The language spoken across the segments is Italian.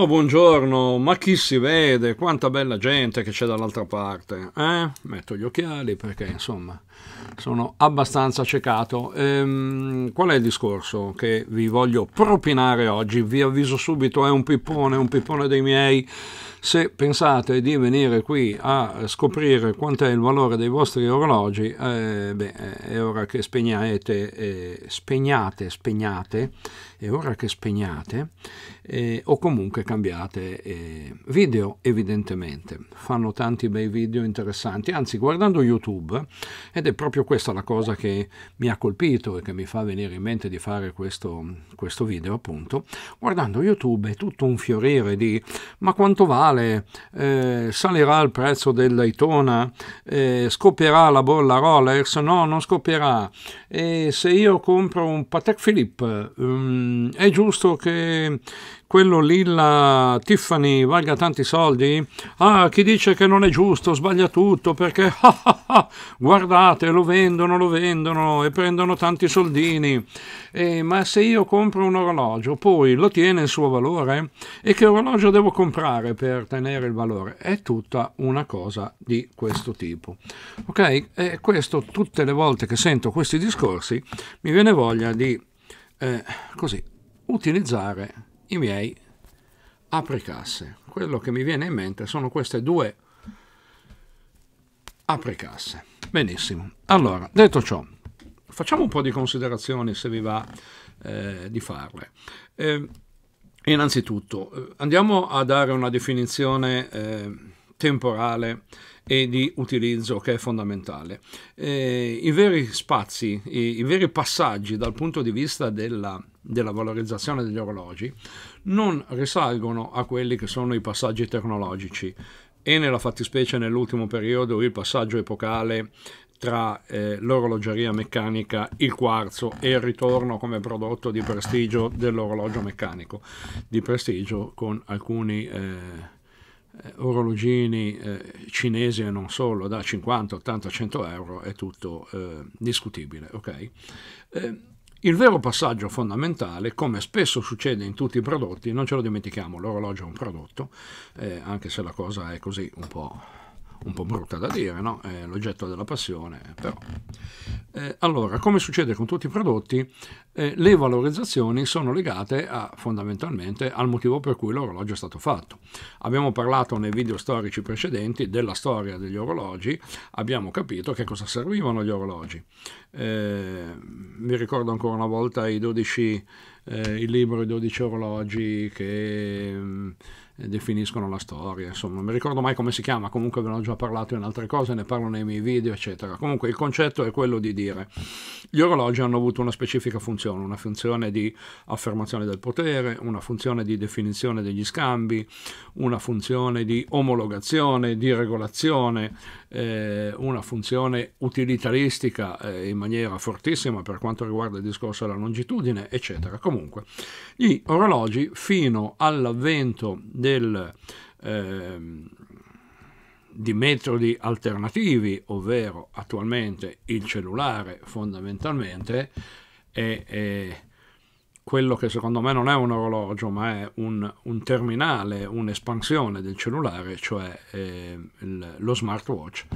Oh, buongiorno, ma chi si vede? Quanta bella gente che c'è dall'altra parte. Eh? Metto gli occhiali perché, insomma, sono abbastanza ciecato. Ehm, qual è il discorso che vi voglio propinare oggi? Vi avviso subito, è un pippone, un pippone dei miei se pensate di venire qui a scoprire quant'è il valore dei vostri orologi, eh, beh, è ora che spegnate, eh, spegnate, spegnate, è ora che spegnate eh, o comunque cambiate eh, video, evidentemente. Fanno tanti bei video interessanti, anzi guardando YouTube, ed è proprio questa la cosa che mi ha colpito e che mi fa venire in mente di fare questo, questo video, appunto, guardando YouTube è tutto un fiorire di ma quanto vale? globale, eh, salirà il prezzo del Daytona, eh, scoppierà la bolla Rolex, no, non scoppierà. E se io compro un Patek Philippe, um, è giusto che quello lì, la Tiffany, valga tanti soldi? Ah, chi dice che non è giusto, sbaglia tutto perché ah, ah, ah, guardate, lo vendono, lo vendono e prendono tanti soldini. Eh, ma se io compro un orologio, poi lo tiene il suo valore? E che orologio devo comprare per tenere il valore? È tutta una cosa di questo tipo. Ok? E questo tutte le volte che sento questi discorsi mi viene voglia di eh, così utilizzare i miei apricasse. Quello che mi viene in mente sono queste due apricasse. Benissimo. Allora, detto ciò, facciamo un po' di considerazioni se vi va eh, di farle. Ehm, eh, innanzitutto, andiamo a dare una definizione eh, temporale e di utilizzo che è fondamentale. Eh, I veri spazi, i, i veri passaggi dal punto di vista della della valorizzazione degli orologi non risalgono a quelli che sono i passaggi tecnologici e nella fattispecie nell'ultimo periodo il passaggio epocale tra eh, l'orologeria meccanica, il quarzo e il ritorno come prodotto di prestigio dell'orologio meccanico, di prestigio con alcuni eh, orologini eh, cinesi e non solo da 50, 80, 100 euro è tutto eh, discutibile. Okay? Eh, il vero passaggio fondamentale, come spesso succede in tutti i prodotti, non ce lo dimentichiamo, l'orologio è un prodotto, eh, anche se la cosa è così un po' un po' brutta da dire, no? È l'oggetto della passione, però. Eh, allora, come succede con tutti i prodotti, eh, le valorizzazioni sono legate a, fondamentalmente al motivo per cui l'orologio è stato fatto. Abbiamo parlato nei video storici precedenti della storia degli orologi, abbiamo capito che cosa servivano gli orologi. Eh, ricordo ancora una volta 12, eh, il libro I 12 orologi che... Mh, mm, definiscono la storia, insomma, non mi ricordo mai come si chiama, comunque ve ne ho già parlato in altre cose, ne parlo nei miei video, eccetera. Comunque il concetto è quello di dire gli orologi hanno avuto una specifica funzione, una funzione di affermazione del potere, una funzione di definizione degli scambi, una funzione di omologazione, di regolazione, eh, una funzione utilitaristica eh, in maniera fortissima per quanto riguarda il discorso della longitudine, eccetera. Comunque, gli orologi fino all'avvento del del, eh, di metodi alternativi, ovvero attualmente il cellulare fondamentalmente, è, è quello che secondo me non è un orologio, ma è un, un terminale, un'espansione del cellulare, cioè eh, il, lo smartwatch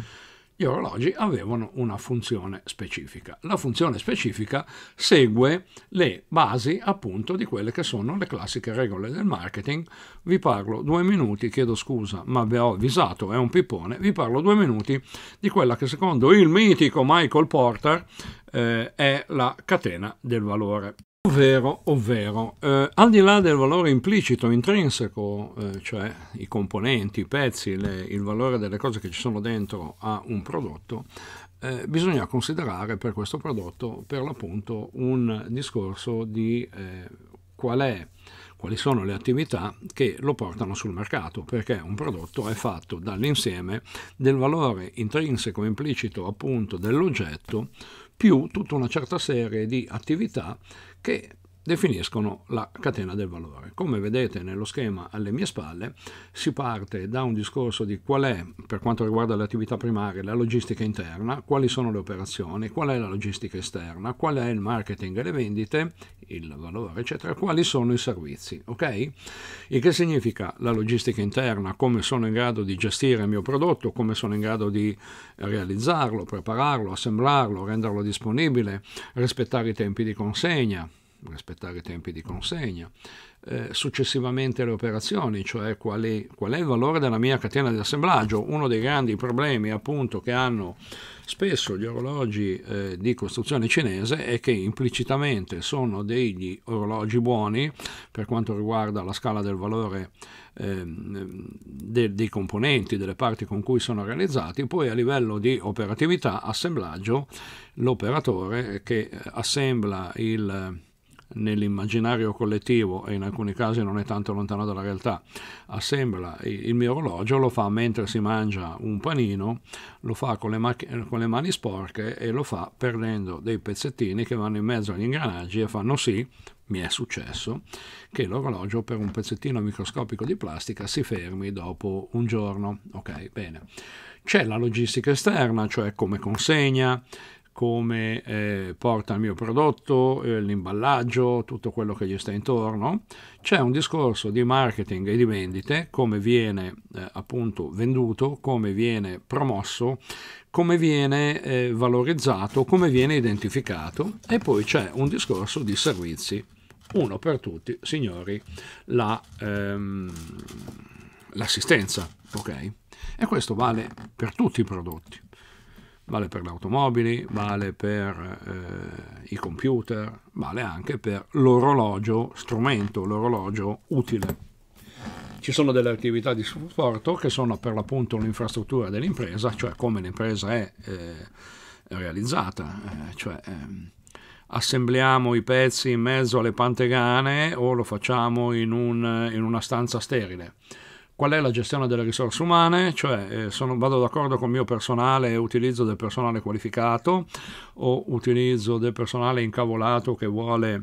gli orologi avevano una funzione specifica. La funzione specifica segue le basi appunto di quelle che sono le classiche regole del marketing. Vi parlo due minuti, chiedo scusa, ma vi ho avvisato, è un pippone, vi parlo due minuti di quella che secondo il mitico Michael Porter eh, è la catena del valore ovvero, ovvero eh, al di là del valore implicito, intrinseco, eh, cioè i componenti, i pezzi, le, il valore delle cose che ci sono dentro a un prodotto, eh, bisogna considerare per questo prodotto per l'appunto un discorso di eh, qual è quali sono le attività che lo portano sul mercato, perché un prodotto è fatto dall'insieme del valore intrinseco implicito appunto dell'oggetto più tutta una certa serie di attività Okay, definiscono la catena del valore. Come vedete nello schema alle mie spalle si parte da un discorso di qual è, per quanto riguarda le attività primarie, la logistica interna, quali sono le operazioni, qual è la logistica esterna, qual è il marketing e le vendite, il valore, eccetera, quali sono i servizi, ok? Il che significa la logistica interna, come sono in grado di gestire il mio prodotto, come sono in grado di realizzarlo, prepararlo, assemblarlo, renderlo disponibile, rispettare i tempi di consegna, rispettare i tempi di consegna, eh, successivamente le operazioni, cioè qual è, qual è, il valore della mia catena di assemblaggio. Uno dei grandi problemi appunto che hanno spesso gli orologi eh, di costruzione cinese è che implicitamente sono degli orologi buoni per quanto riguarda la scala del valore eh, de, dei componenti, delle parti con cui sono realizzati, poi a livello di operatività, assemblaggio, l'operatore che assembla il nell'immaginario collettivo e in alcuni casi non è tanto lontano dalla realtà, assembla il mio orologio, lo fa mentre si mangia un panino, lo fa con le, mac- con le mani sporche e lo fa perdendo dei pezzettini che vanno in mezzo agli ingranaggi e fanno sì mi è successo che l'orologio per un pezzettino microscopico di plastica si fermi dopo un giorno. Ok, bene. C'è la logistica esterna, cioè come consegna, come eh, porta il mio prodotto, eh, l'imballaggio, tutto quello che gli sta intorno. C'è un discorso di marketing e di vendite, come viene eh, appunto venduto, come viene promosso, come viene eh, valorizzato, come viene identificato e poi c'è un discorso di servizi. Uno per tutti, signori, l'assistenza, la, ehm, ok? E questo vale per tutti i prodotti vale per le automobili, vale per eh, i computer, vale anche per l'orologio strumento, l'orologio utile. Ci sono delle attività di supporto che sono per l'appunto l'infrastruttura dell'impresa, cioè come l'impresa è eh, realizzata, eh, cioè ehm, assembliamo i pezzi in mezzo alle pantegane o lo facciamo in, un, in una stanza sterile Qual è la gestione delle risorse umane? Cioè eh, sono, vado d'accordo con il mio personale e utilizzo del personale qualificato o utilizzo del personale incavolato che vuole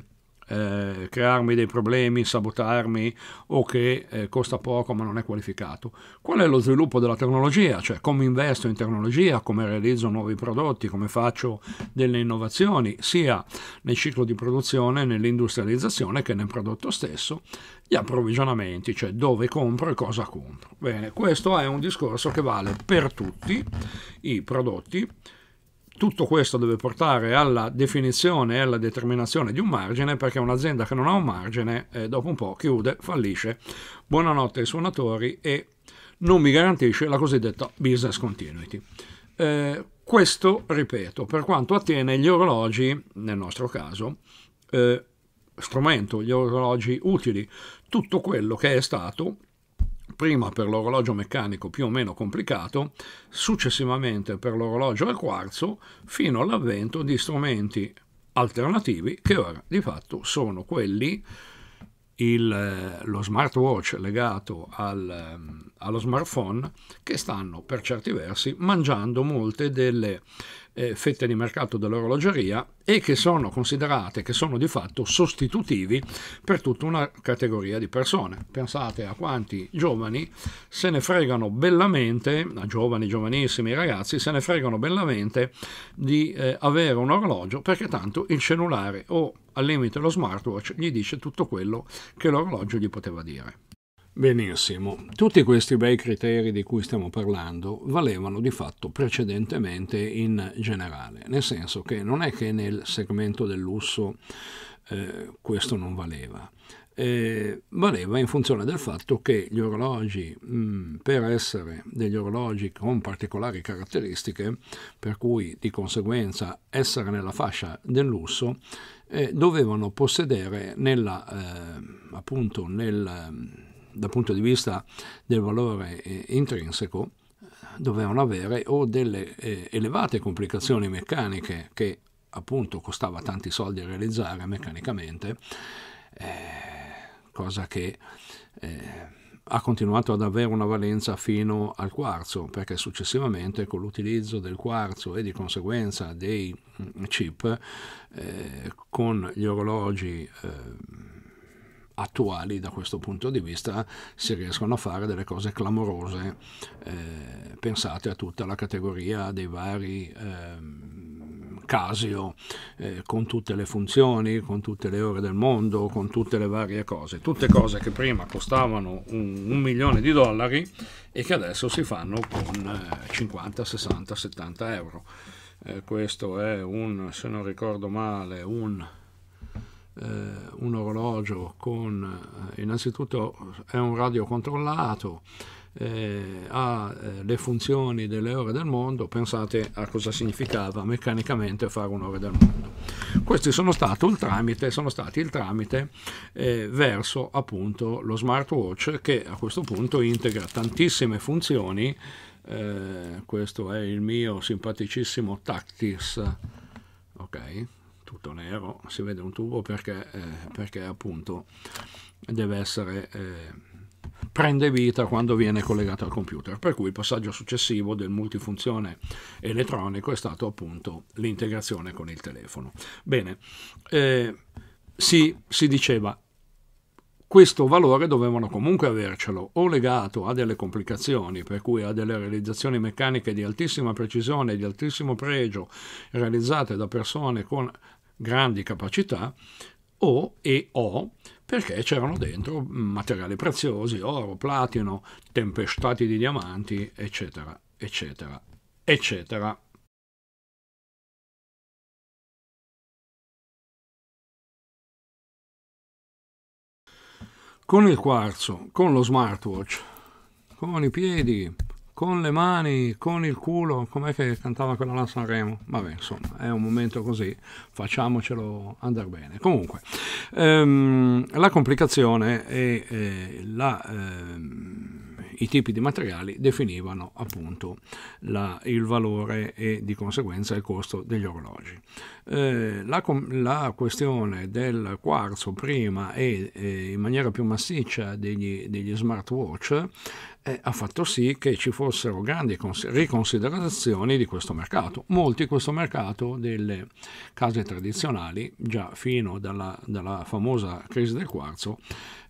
eh, crearmi dei problemi, sabotarmi o che eh, costa poco ma non è qualificato. Qual è lo sviluppo della tecnologia? Cioè come investo in tecnologia, come realizzo nuovi prodotti, come faccio delle innovazioni, sia nel ciclo di produzione, nell'industrializzazione che nel prodotto stesso, gli approvvigionamenti, cioè dove compro e cosa compro. Bene, questo è un discorso che vale per tutti i prodotti tutto questo deve portare alla definizione e alla determinazione di un margine perché un'azienda che non ha un margine eh, dopo un po' chiude, fallisce. Buonanotte ai suonatori e non mi garantisce la cosiddetta business continuity. Eh, questo, ripeto, per quanto attiene gli orologi, nel nostro caso, eh, strumento, gli orologi utili, tutto quello che è stato prima per l'orologio meccanico più o meno complicato, successivamente per l'orologio al quarzo, fino all'avvento di strumenti alternativi che ora di fatto sono quelli il, eh, lo smartwatch legato al, ehm, allo smartphone che stanno per certi versi mangiando molte delle eh, fette di mercato dell'orologeria e che sono considerate, che sono di fatto sostitutivi per tutta una categoria di persone. Pensate a quanti giovani se ne fregano bellamente, giovani, giovanissimi ragazzi, se ne fregano bellamente di eh, avere un orologio perché tanto il cellulare o al limite lo smartwatch gli dice tutto quello che l'orologio gli poteva dire. Benissimo, tutti questi bei criteri di cui stiamo parlando valevano di fatto precedentemente in generale, nel senso che non è che nel segmento del lusso eh, questo non valeva. Eh, valeva in funzione del fatto che gli orologi, mh, mm, per essere degli orologi con particolari caratteristiche, per cui di conseguenza essere nella fascia del lusso, eh, dovevano possedere nella, eh, appunto nel dal punto di vista del valore eh, intrinseco, eh, dovevano avere o delle eh, elevate complicazioni meccaniche che appunto costava tanti soldi realizzare meccanicamente, eh, cosa che eh, ha continuato ad avere una valenza fino al quarzo, perché successivamente con l'utilizzo del quarzo e di conseguenza dei mm, chip, eh, con gli orologi attuali da questo punto di vista si riescono a fare delle cose clamorose. Eh, pensate a tutta la categoria dei vari... Ehm, Casio, eh, con tutte le funzioni, con tutte le ore del mondo, con tutte le varie cose, tutte cose che prima costavano un, un milione di dollari e che adesso si fanno con eh, 50, 60, 70 euro. Eh, questo è un, se non ricordo male, un eh, un orologio con eh, innanzitutto è un radio controllato eh, ha eh, le funzioni delle ore del mondo pensate a cosa significava meccanicamente fare un'ora del mondo questi sono stati il tramite, stati il tramite eh, verso appunto lo smartwatch che a questo punto integra tantissime funzioni eh, questo è il mio simpaticissimo Tactis ok tutto nero, si vede un tubo perché, eh, perché appunto deve essere... Eh, prende vita quando viene collegato al computer, per cui il passaggio successivo del multifunzione elettronico è stato appunto l'integrazione con il telefono. Bene, eh, si, si diceva questo valore dovevano comunque avercelo o legato a delle complicazioni, per cui a delle realizzazioni meccaniche di altissima precisione e di altissimo pregio realizzate da persone con grandi capacità o e o perché c'erano dentro materiali preziosi, oro, platino, tempestati di diamanti, eccetera, eccetera, eccetera. Con il quarzo, con lo smartwatch, con i piedi, con le mani, con il culo, com'è che cantava quella la Sanremo? Vabbè, insomma, è un momento così, facciamocelo andare bene. Comunque, ehm, la complicazione è, è eh, la... Ehm, i tipi di materiali definivano appunto la, il valore e di conseguenza il costo degli orologi. Eh, la, la, questione del quarzo prima e eh, in maniera più massiccia degli, degli smartwatch eh, ha fatto sì che ci fossero grandi riconsiderazioni di questo mercato. Molti questo mercato delle case tradizionali, già fino dalla, dalla famosa crisi del quarzo,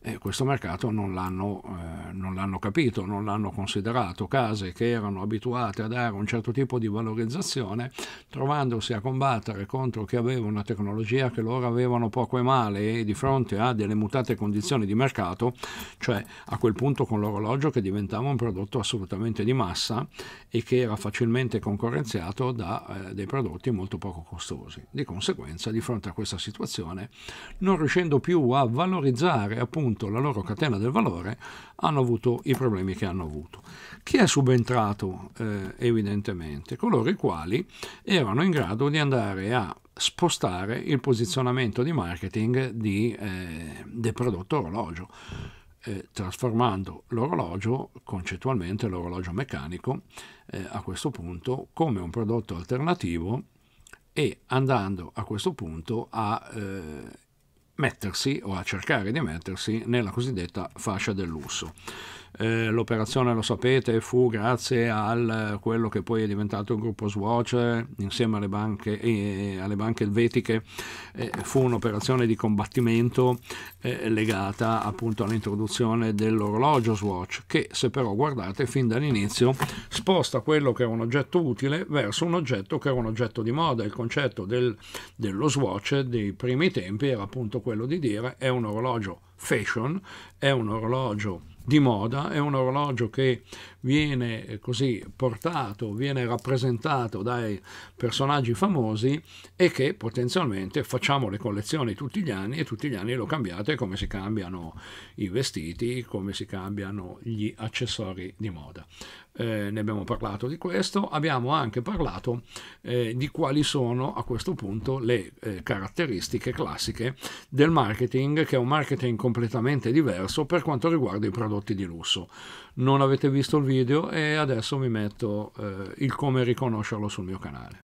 eh, questo mercato non l'hanno, eh, non l'hanno, capito, non l'hanno considerato. Case che erano abituate a dare un certo tipo di valorizzazione, trovandosi a combattere contro chi aveva una tecnologia che loro avevano poco e male e di fronte a delle mutate condizioni di mercato, cioè a quel punto con l'orologio che diventava un prodotto assolutamente di massa e che era facilmente concorrenziato da eh, dei prodotti molto poco costosi. Di conseguenza, di fronte a questa situazione, non riuscendo più a valorizzare appunto appunto la loro catena del valore, hanno avuto i problemi che hanno avuto. Chi è subentrato eh, evidentemente? Coloro i quali erano in grado di andare a spostare il posizionamento di marketing di, eh, del prodotto orologio, eh, trasformando l'orologio, concettualmente l'orologio meccanico, eh, a questo punto come un prodotto alternativo e andando a questo punto a eh, mettersi o a cercare di mettersi nella cosiddetta fascia del lusso eh, l'operazione, lo sapete, fu grazie a eh, quello che poi è diventato il gruppo Swatch eh, insieme alle banche, eh, alle banche elvetiche, eh, fu un'operazione di combattimento eh, legata appunto all'introduzione dell'orologio Swatch che se però guardate fin dall'inizio sposta quello che era un oggetto utile verso un oggetto che era un oggetto di moda. Il concetto del, dello Swatch dei primi tempi era appunto quello di dire è un orologio fashion, è un orologio di moda, è un orologio che viene eh, così portato, viene rappresentato dai personaggi famosi e che potenzialmente facciamo le collezioni tutti gli anni e tutti gli anni lo cambiate come si cambiano i vestiti, come si cambiano gli accessori di moda eh, ne abbiamo parlato di questo, abbiamo anche parlato eh, di quali sono a questo punto le eh, caratteristiche classiche del marketing, che è un marketing completamente diverso per quanto riguarda i prodotti di lusso. Non avete visto il video e adesso vi metto eh, il come riconoscerlo sul mio canale.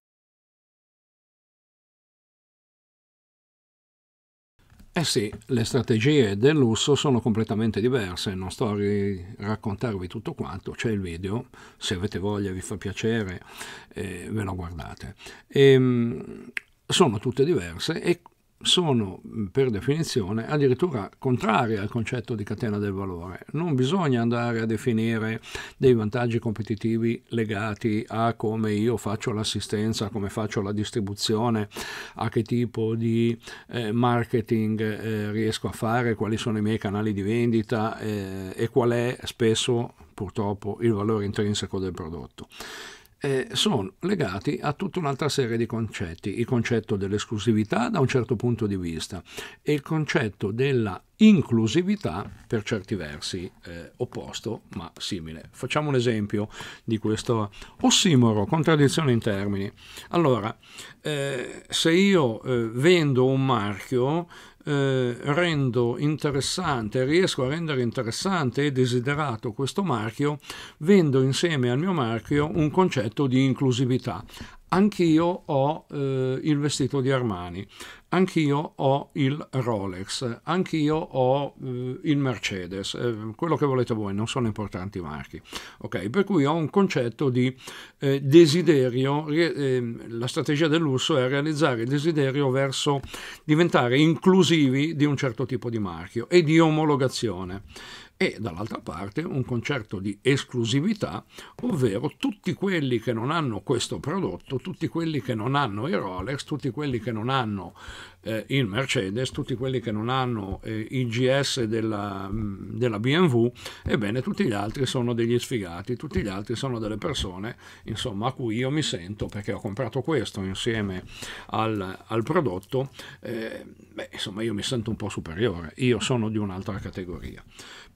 Eh sì, le strategie del lusso sono completamente diverse, non sto a raccontarvi tutto quanto, c'è il video, se avete voglia vi fa piacere eh, ve lo guardate. E, ehm, sono tutte diverse e sono mm, per definizione addirittura contrarie al concetto di catena del valore. Non bisogna andare a definire dei vantaggi competitivi legati a come io faccio l'assistenza, come faccio la distribuzione, a che tipo di eh, marketing eh, riesco a fare, quali sono i miei canali di vendita eh, e qual è spesso purtroppo il valore intrinseco del prodotto eh, sono legati a tutta un'altra serie di concetti, il concetto dell'esclusività da un certo punto di vista e il concetto della inclusività per certi versi eh, opposto ma simile. Facciamo un esempio di questo ossimoro, contraddizione in termini. Allora, eh, se io eh, vendo un marchio eh, rendo interessante, riesco a rendere interessante e desiderato questo marchio, vendo insieme al mio marchio un concetto di inclusività anch'io ho eh, il vestito di Armani, anch'io ho il Rolex, anch'io ho eh, il Mercedes, eh, quello che volete voi, non sono importanti i marchi. Okay? Per cui ho un concetto di eh, desiderio, ehm, la strategia del lusso è realizzare il desiderio verso diventare inclusivi di un certo tipo di marchio e di omologazione e dall'altra parte un concerto di esclusività, ovvero tutti quelli che non hanno questo prodotto, tutti quelli che non hanno i Rolex, tutti quelli che non hanno eh, il Mercedes, tutti quelli che non hanno eh, il GS della, mm, della BMW, ebbene tutti gli altri sono degli sfigati, tutti gli altri sono delle persone insomma, a cui io mi sento perché ho comprato questo insieme al, al prodotto, eh, beh, insomma io mi sento un po' superiore, io sono di un'altra categoria.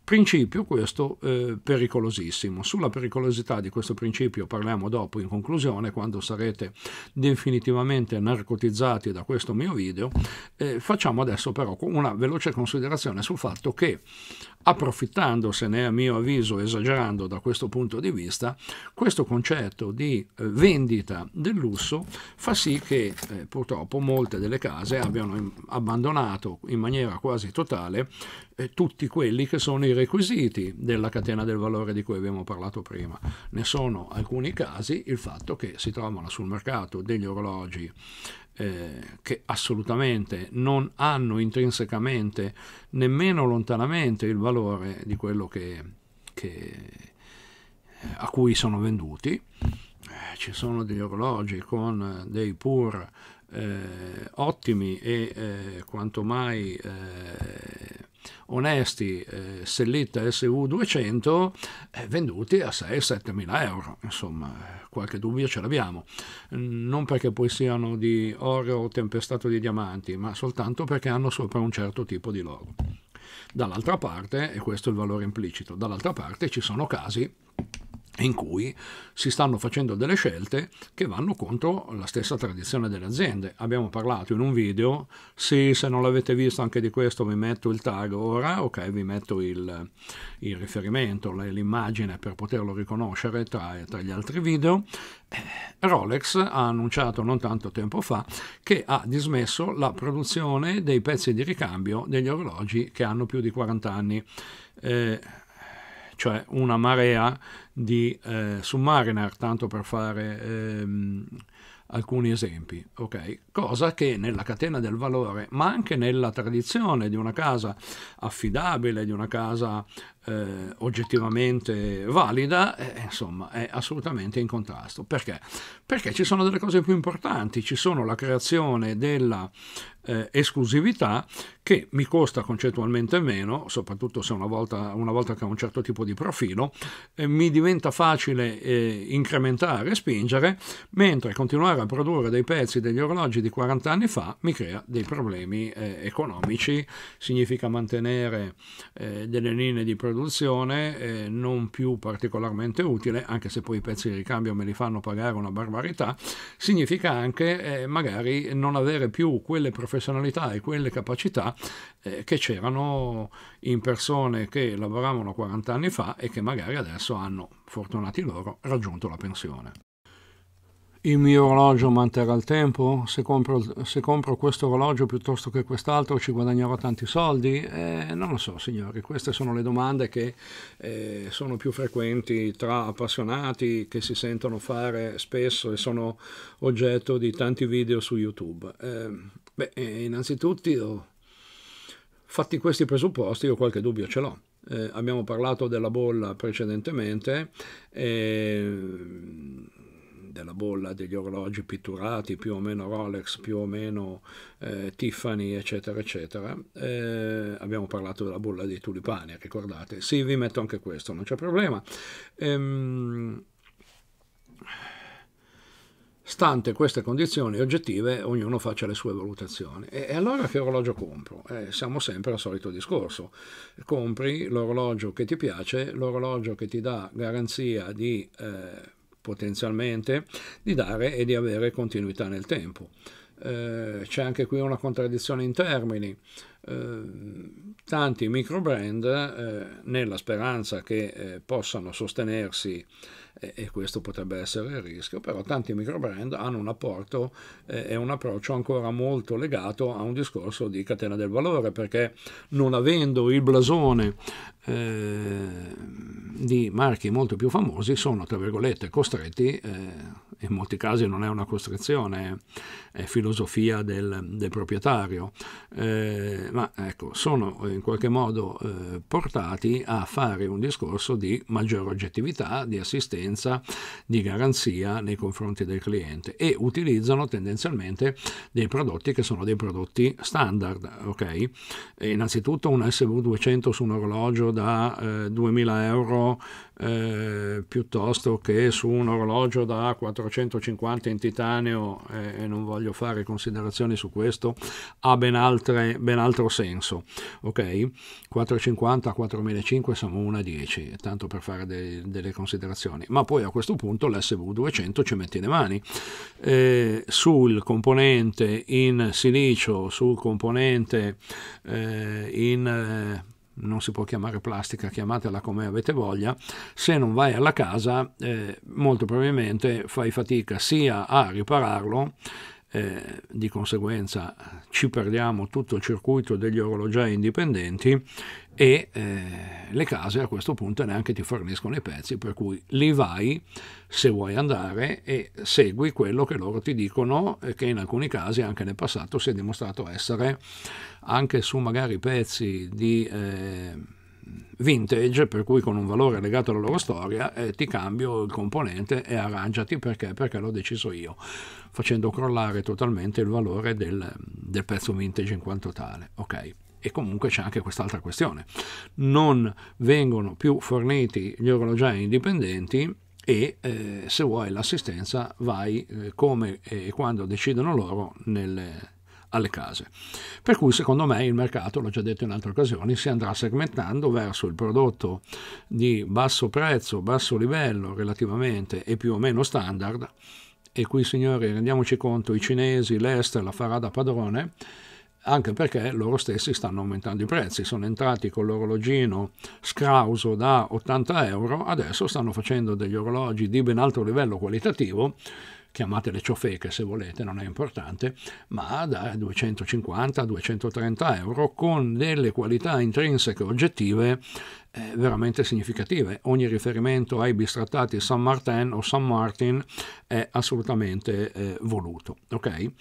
Principio questo eh, pericolosissimo. Sulla pericolosità di questo principio parliamo dopo in conclusione, quando sarete definitivamente narcotizzati da questo mio video. Eh, facciamo adesso però una veloce considerazione sul fatto che, approfittandosene a mio avviso, esagerando da questo punto di vista, questo concetto di eh, vendita del lusso fa sì che eh, purtroppo molte delle case abbiano abbandonato in maniera quasi totale eh, tutti quelli che sono i requisiti della catena del valore di cui abbiamo parlato prima. Ne sono alcuni casi il fatto che si trovano sul mercato degli orologi eh, che assolutamente non hanno intrinsecamente nemmeno lontanamente il valore di quello che, che, eh, a cui sono venduti. ci sono degli orologi con dei pur eh, ottimi e quanto mai onesti eh, Selletta SV200 eh, venduti a 6-7 mila euro, insomma qualche dubbio ce l'abbiamo, non perché poi siano di oro o tempestato di diamanti, ma soltanto perché hanno sopra un certo tipo di logo. Dall'altra parte, e questo è il valore implicito, dall'altra parte ci sono casi in cui si stanno facendo delle scelte che vanno contro la stessa tradizione delle aziende. Abbiamo parlato in un video, sì, se non l'avete visto anche di questo vi metto il tag ora, ok, vi metto il, il riferimento, l'immagine per poterlo riconoscere tra, tra gli altri video. Eh, Rolex ha annunciato non tanto tempo fa che ha dismesso la produzione dei pezzi di ricambio degli orologi che hanno più di 40 anni. Eh, cioè una marea di eh, Submariner, tanto per fare ehm, alcuni esempi. Okay? cosa che nella catena del valore, ma anche nella tradizione di una casa affidabile, di una casa eh, oggettivamente valida, eh, insomma, è assolutamente in contrasto. Perché? Perché ci sono delle cose più importanti, ci sono la creazione della eh, esclusività che mi costa concettualmente meno, soprattutto se una volta, una volta che ho un certo tipo di profilo, eh, mi diventa facile eh, incrementare e spingere, mentre continuare a produrre dei pezzi, degli orologi di 40 anni fa mi crea dei problemi eh, economici, significa mantenere eh, delle linee di produzione eh, non più particolarmente utile, anche se poi i pezzi di ricambio me li fanno pagare una barbarità, significa anche eh, magari non avere più quelle professionalità e quelle capacità eh, che c'erano in persone che lavoravano 40 anni fa e che magari adesso hanno, fortunati loro, raggiunto la pensione il mio orologio manterrà il tempo, se compro, se compro questo orologio piuttosto che quest'altro ci guadagnerò tanti soldi? Eh, non lo so signori, queste sono le domande che eh, sono più frequenti tra appassionati che si sentono fare spesso e sono oggetto di tanti video su YouTube. Ehm, eh, beh, innanzitutto, fatti questi presupposti, io qualche dubbio ce l'ho. Eh, abbiamo parlato della bolla precedentemente, eh, della bolla degli orologi pitturati, più o meno Rolex, più o meno eh, Tiffany, eccetera, eccetera. Eh, abbiamo parlato della bolla dei tulipani, ricordate? Sì, vi metto anche questo, non c'è problema. Ehm... Stante queste condizioni oggettive, ognuno faccia le sue valutazioni. E, e allora che orologio compro? Eh, siamo sempre al solito discorso. Compri l'orologio che ti piace, l'orologio che ti dà garanzia di... Eh, potenzialmente, di dare e di avere continuità nel tempo. Eh, c'è anche qui una contraddizione in termini. Eh, tanti microbrand, eh, nella speranza che eh, possano sostenersi, e questo potrebbe essere il rischio, però tanti microbrand hanno un apporto eh, e un approccio ancora molto legato a un discorso di catena del valore, perché non avendo il blasone Ehm, di marchi molto più famosi sono, tra virgolette, costretti, eh, in molti casi non è una costrizione, è filosofia del, del proprietario, eh, ma ecco, sono in qualche modo eh, portati a fare un discorso di maggiore oggettività, di assistenza, di garanzia nei confronti del cliente e utilizzano tendenzialmente dei prodotti che sono dei prodotti standard, ok? E innanzitutto un SV200 su un orologio da eh, 2.000 euro eh, piuttosto che su un orologio da 450 in titanio, eh, e non voglio fare considerazioni su questo, ha ben, altre, ben altro senso. Ok? 450 4.500 siamo 1 a 10, tanto per fare de delle considerazioni. Ma poi a questo punto l'SV200 ci metti le mani. Eh, sul componente in silicio, sul componente eh, in eh, non si può chiamare plastica, chiamatela come avete voglia, se non vai alla casa eh, molto probabilmente fai fatica sia a ripararlo, eh, di conseguenza ci perdiamo tutto il circuito degli orologiai indipendenti e eh, le case a questo punto neanche ti forniscono i pezzi, per cui lì vai se vuoi andare e segui quello che loro ti dicono e eh, che in alcuni casi anche nel passato si è dimostrato essere anche su magari pezzi di... Eh, vintage, per cui con un valore legato alla loro storia, eh, ti cambio il componente e arrangiati perché? Perché l'ho deciso io, facendo crollare totalmente il valore del, del pezzo vintage in quanto tale. Ok. E comunque c'è anche quest'altra questione. Non vengono più forniti gli orologiai indipendenti e eh, se vuoi l'assistenza vai eh, come e quando decidono loro nelle, alle case. Per cui secondo me il mercato, l'ho già detto in altre occasioni, si andrà segmentando verso il prodotto di basso prezzo, basso livello relativamente e più o meno standard. E qui signori rendiamoci conto, i cinesi, l'Est la farà da padrone anche perché loro stessi stanno aumentando i prezzi, sono entrati con l'orologino scrauso da 80 euro, adesso stanno facendo degli orologi di ben alto livello qualitativo, chiamatele ciofeche se volete, non è importante, ma da 250 230 euro con delle qualità intrinseche oggettive eh, veramente significative. Ogni riferimento ai bistrattati San Martin o San Martin è assolutamente eh, voluto. Okay?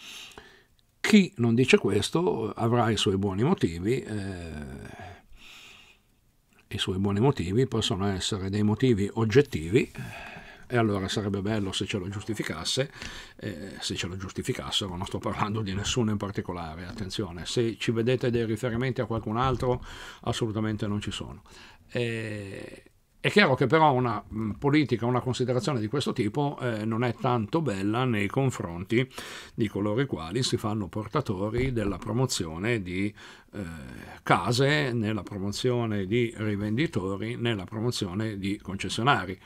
Chi non dice questo avrà i suoi buoni motivi. Eh, I suoi buoni motivi possono essere dei motivi oggettivi e allora sarebbe bello se ce lo giustificasse, eh, se ce lo giustificassero, non sto parlando di nessuno in particolare, attenzione, se ci vedete dei riferimenti a qualcun altro assolutamente non ci sono. Eh, è chiaro che però una mm, politica, una considerazione di questo tipo eh, non è tanto bella nei confronti di coloro i quali si fanno portatori della promozione di eh, case, nella promozione di rivenditori, nella promozione di concessionari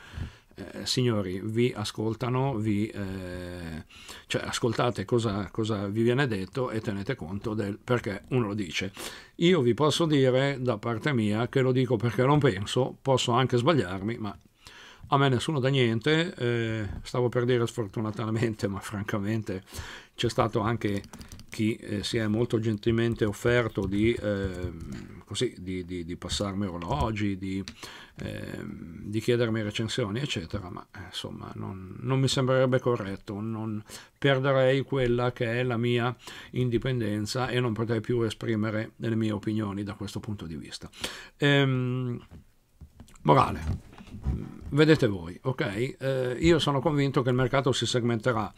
eh, signori, vi ascoltano, vi, eh, cioè, ascoltate cosa, cosa, vi viene detto e tenete conto del perché uno lo dice. Io vi posso dire da parte mia che lo dico perché non penso, posso anche sbagliarmi, ma a me nessuno da niente, eh, stavo per dire sfortunatamente, ma francamente c'è stato anche chi eh, si è molto gentilmente offerto di, eh, così, di, di, di passarmi orologi, di, eh, di, chiedermi recensioni, eccetera, ma eh, insomma non, non mi sembrerebbe corretto, non perderei quella che è la mia indipendenza e non potrei più esprimere le mie opinioni da questo punto di vista. Ehm, morale, vedete voi, ok? Eh, io sono convinto che il mercato si segmenterà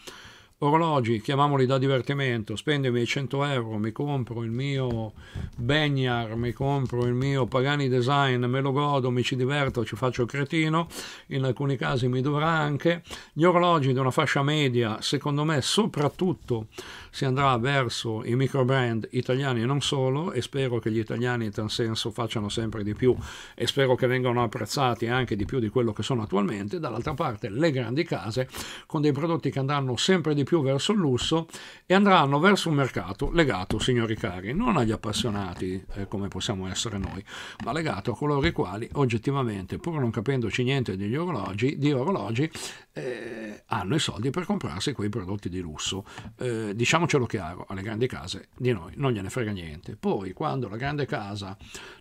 orologi, chiamiamoli da divertimento, spendo i miei 100 euro, mi compro il mio Benyar, mi compro il mio Pagani Design, me lo godo, mi ci diverto, ci faccio il cretino, in alcuni casi mi dovrà anche. Gli orologi di una fascia media, secondo me soprattutto si andrà verso i micro brand italiani e non solo, e spero che gli italiani in tal senso facciano sempre di più e spero che vengano apprezzati anche di più di quello che sono attualmente. Dall'altra parte le grandi case con dei prodotti che andranno sempre di più più verso il lusso e andranno verso un mercato legato, signori cari, non agli appassionati eh, come possiamo essere noi, ma legato a coloro i quali oggettivamente, pur non capendoci niente degli orologi, di orologi, eh, hanno i soldi per comprarsi quei prodotti di lusso. Eh, diciamocelo chiaro, alle grandi case di noi non gliene frega niente. Poi quando la grande casa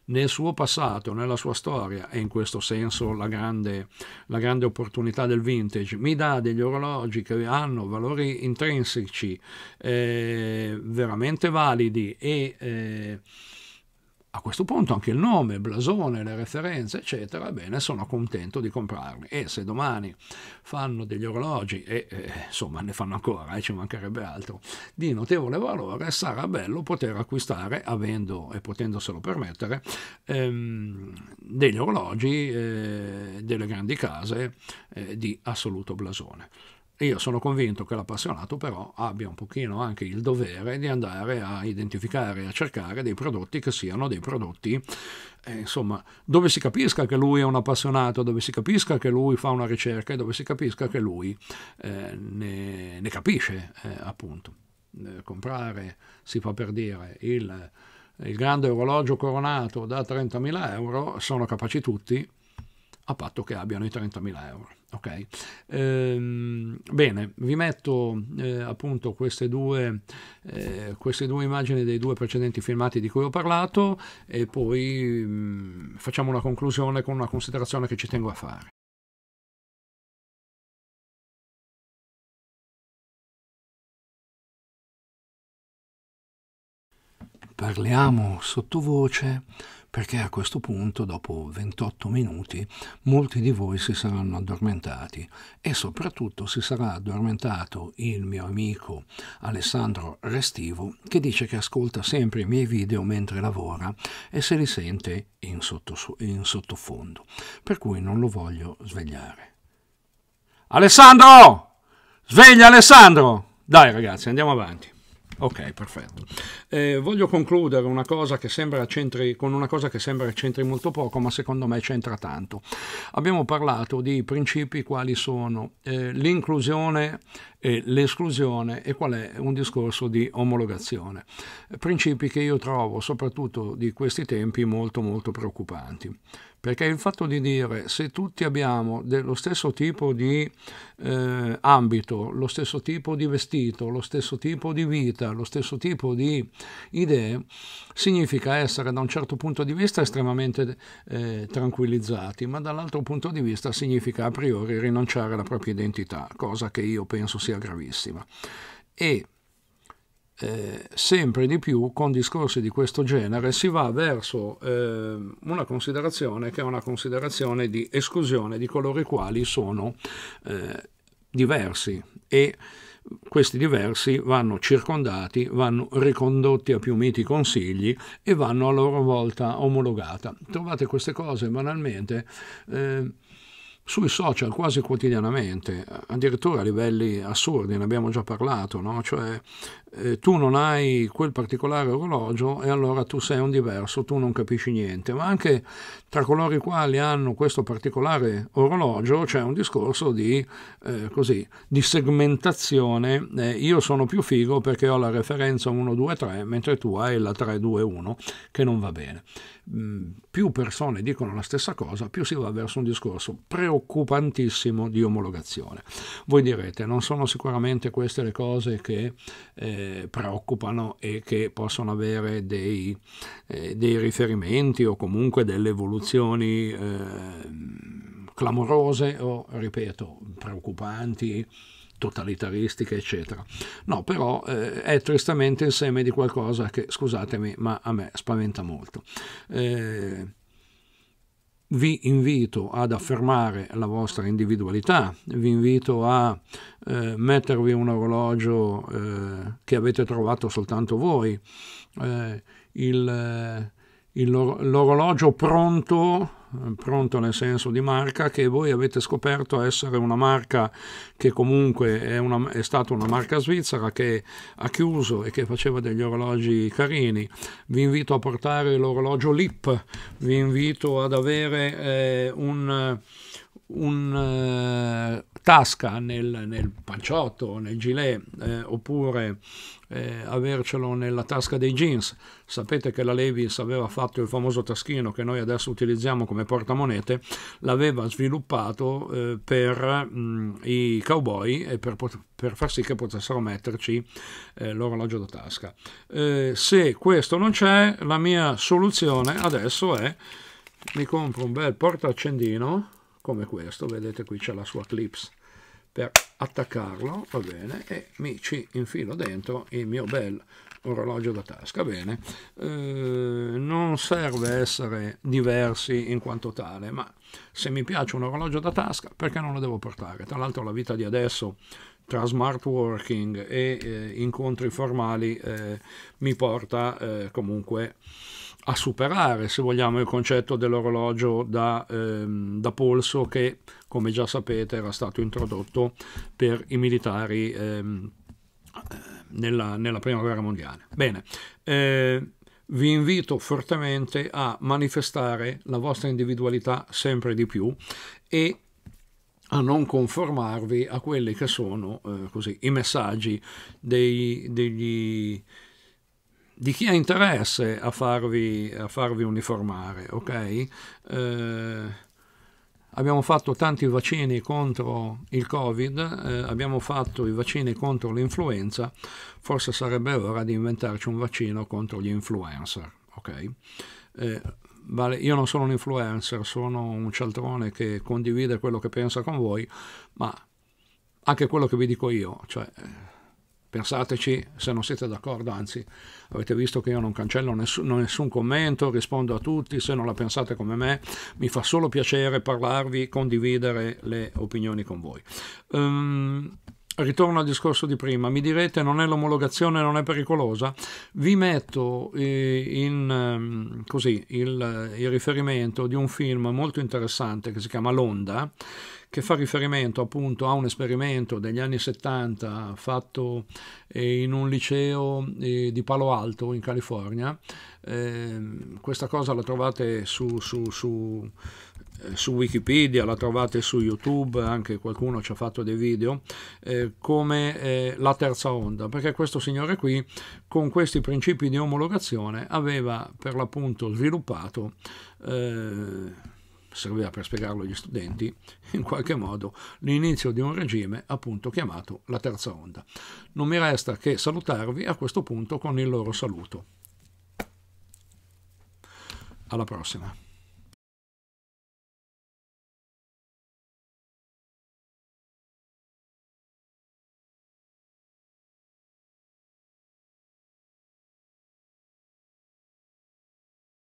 nel suo passato, nella sua storia e in questo senso la grande, la grande opportunità del vintage mi dà degli orologi che hanno valori intrinseci eh, veramente validi e eh, a questo punto anche il nome, blasone, le referenze, eccetera, bene, sono contento di comprarli. E se domani fanno degli orologi, e eh, insomma ne fanno ancora, eh, ci mancherebbe altro, di notevole valore, sarà bello poter acquistare, avendo e potendoselo permettere, ehm, degli orologi, eh, delle grandi case eh, di assoluto blasone. Io sono convinto che l'appassionato però abbia un pochino anche il dovere di andare a identificare e a cercare dei prodotti che siano dei prodotti, eh, insomma, dove si capisca che lui è un appassionato, dove si capisca che lui fa una ricerca e dove si capisca che lui eh, ne, ne, capisce, eh, appunto. Eh, comprare, si fa per dire, il, il grande orologio coronato da 30.000 euro, sono capaci tutti a patto che abbiano i 30.000 euro. Ok, ehm, bene, vi metto eh, appunto queste due, eh, queste due immagini dei due precedenti filmati di cui ho parlato e poi mh, mm, facciamo una conclusione con una considerazione che ci tengo a fare. Parliamo sottovoce perché a questo punto, dopo 28 minuti, molti di voi si saranno addormentati e soprattutto si sarà addormentato il mio amico Alessandro Restivo che dice che ascolta sempre i miei video mentre lavora e se li sente in, sottos- in sottofondo, per cui non lo voglio svegliare. Alessandro! Sveglia Alessandro! Dai ragazzi, andiamo avanti. Ok, perfetto. Eh, voglio concludere una centri, con una cosa che sembra c'entri molto poco, ma secondo me c'entra tanto. Abbiamo parlato di principi quali sono eh, l'inclusione e l'esclusione e qual è un discorso di omologazione. Principi che io trovo, soprattutto di questi tempi, molto molto preoccupanti. Perché il fatto di dire se tutti abbiamo dello stesso tipo di eh, ambito, lo stesso tipo di vestito, lo stesso tipo di vita, lo stesso tipo di idee, significa essere da un certo punto di vista estremamente eh, tranquillizzati, ma dall'altro punto di vista significa a priori rinunciare alla propria identità, cosa che io penso sia sia gravissima. E eh, sempre di più con discorsi di questo genere si va verso eh, una considerazione che è una considerazione di esclusione di coloro i quali sono eh, diversi e questi diversi vanno circondati, vanno ricondotti a più miti consigli e vanno a loro volta omologata. Trovate queste cose banalmente eh, sui social quasi quotidianamente, addirittura a livelli assurdi, ne abbiamo già parlato, no? cioè eh, tu non hai quel particolare orologio e allora tu sei un diverso, tu non capisci niente, ma anche tra coloro i quali hanno questo particolare orologio c'è un discorso di, eh, così, di segmentazione, eh, io sono più figo perché ho la referenza 1, 2, 3, mentre tu hai la 3, 2, 1, che non va bene. Mm, più persone dicono la stessa cosa, più si va verso un discorso preoccupantissimo di omologazione. Voi direte, non sono sicuramente queste le cose che eh, preoccupano e che possono avere dei, eh, dei riferimenti o comunque delle evoluzioni eh, clamorose o, ripeto, preoccupanti totalitaristica, eccetera. No, però eh, è tristamente il seme di qualcosa che, scusatemi, ma a me spaventa molto. Eh, vi invito ad affermare la vostra individualità, vi invito a eh, mettervi un orologio eh, che avete trovato soltanto voi, eh, il, eh, il, l'orologio pronto pronto nel senso di marca, che voi avete scoperto essere una marca che comunque è, una, è stata una marca svizzera che ha chiuso e che faceva degli orologi carini. Vi invito a portare l'orologio Lip, vi invito ad avere eh, un... un eh, tasca, nel, nel panciotto, nel gilet, eh, oppure eh, avercelo nella tasca dei jeans. Sapete che la Levis aveva fatto il famoso taschino che noi adesso utilizziamo come portamonete, l'aveva sviluppato eh, per mh, mm, i cowboy e per, per, far sì che potessero metterci eh, l'orologio da tasca. Eh, se questo non c'è, la mia soluzione adesso è mi compro un bel portaccendino come questo, vedete qui c'è la sua clips per attaccarlo, va bene, e mi ci infilo dentro il mio bel orologio da tasca, bene, eh, non serve essere diversi in quanto tale, ma se mi piace un orologio da tasca, perché non lo devo portare? Tra l'altro la vita di adesso tra smart working e eh, incontri formali eh, mi porta eh, comunque a superare, se vogliamo, il concetto dell'orologio da, ehm, da, polso che, come già sapete, era stato introdotto per i militari ehm, eh, nella, nella, Prima Guerra Mondiale. Bene, eh, vi invito fortemente a manifestare la vostra individualità sempre di più e a non conformarvi a quelli che sono eh, così, i messaggi dei, degli di chi ha interesse a farvi, a farvi uniformare, ok? Eh, abbiamo fatto tanti vaccini contro il Covid, eh, abbiamo fatto i vaccini contro l'influenza, forse sarebbe ora di inventarci un vaccino contro gli influencer, ok? Eh, vale, io non sono un influencer, sono un cialtrone che condivide quello che pensa con voi, ma anche quello che vi dico io, cioè eh, Pensateci se non siete d'accordo, anzi avete visto che io non cancello nessun, nessun, commento, rispondo a tutti, se non la pensate come me mi fa solo piacere parlarvi, condividere le opinioni con voi. Um, Ritorno al discorso di prima, mi direte non è l'omologazione, non è pericolosa? Vi metto eh, in, ehm, così, il, il riferimento di un film molto interessante che si chiama L'Onda, che fa riferimento appunto a un esperimento degli anni 70 fatto eh, in un liceo eh, di Palo Alto in California. Ehm, questa cosa la trovate su, su, su, eh, su Wikipedia, la trovate su YouTube, anche qualcuno ci ha fatto dei video, eh, come eh, la terza onda, perché questo signore qui con questi principi di omologazione aveva per l'appunto sviluppato eh, serviva per spiegarlo agli studenti, in qualche modo l'inizio di un regime appunto chiamato la terza onda. Non mi resta che salutarvi a questo punto con il loro saluto. Alla prossima.